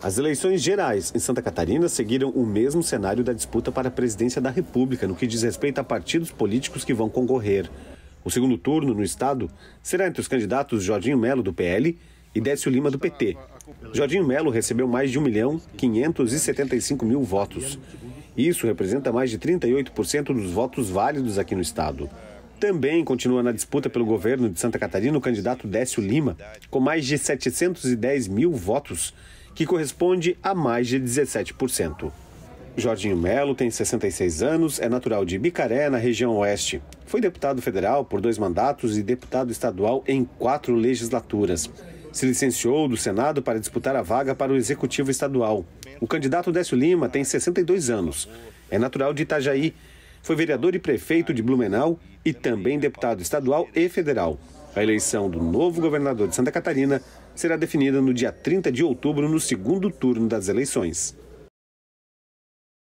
As eleições gerais em Santa Catarina seguiram o mesmo cenário da disputa para a presidência da República no que diz respeito a partidos políticos que vão concorrer. O segundo turno no estado será entre os candidatos Jorginho Melo do PL e Décio Lima do PT. Jorginho Melo recebeu mais de 1 milhão 575 mil votos. Isso representa mais de 38% dos votos válidos aqui no estado. Também continua na disputa pelo governo de Santa Catarina o candidato Décio Lima, com mais de 710 mil votos, que corresponde a mais de 17%. Jorginho Melo tem 66 anos, é natural de Bicaré, na região oeste. Foi deputado federal por dois mandatos e deputado estadual em quatro legislaturas. Se licenciou do Senado para disputar a vaga para o Executivo Estadual. O candidato Décio Lima tem 62 anos. É natural de Itajaí foi vereador e prefeito de Blumenau e também deputado estadual e federal. A eleição do novo governador de Santa Catarina será definida no dia 30 de outubro, no segundo turno das eleições.